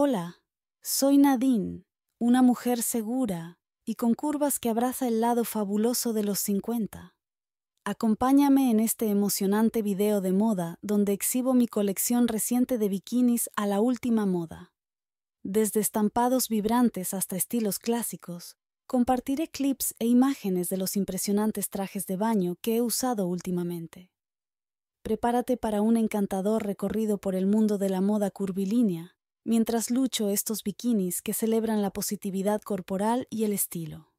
Hola, soy Nadine, una mujer segura y con curvas que abraza el lado fabuloso de los 50. Acompáñame en este emocionante video de moda donde exhibo mi colección reciente de bikinis a la última moda. Desde estampados vibrantes hasta estilos clásicos, compartiré clips e imágenes de los impresionantes trajes de baño que he usado últimamente. Prepárate para un encantador recorrido por el mundo de la moda curvilínea mientras lucho estos bikinis que celebran la positividad corporal y el estilo.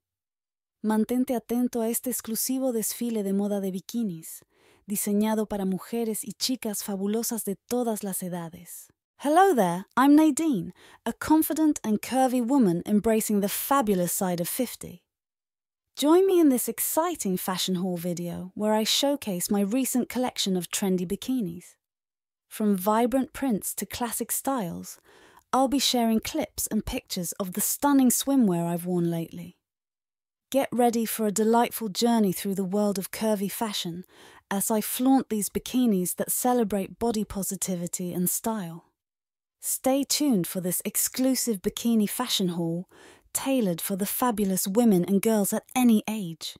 Mantente atento a este exclusivo desfile de moda de bikinis, diseñado para mujeres y chicas fabulosas de todas las edades. Hello there, I'm Nadine, a confident and curvy woman embracing the fabulous side of 50. Join me in this exciting fashion haul video where I showcase my recent collection of trendy bikinis. From vibrant prints to classic styles, I'll be sharing clips and pictures of the stunning swimwear I've worn lately. Get ready for a delightful journey through the world of curvy fashion as I flaunt these bikinis that celebrate body positivity and style. Stay tuned for this exclusive bikini fashion haul tailored for the fabulous women and girls at any age.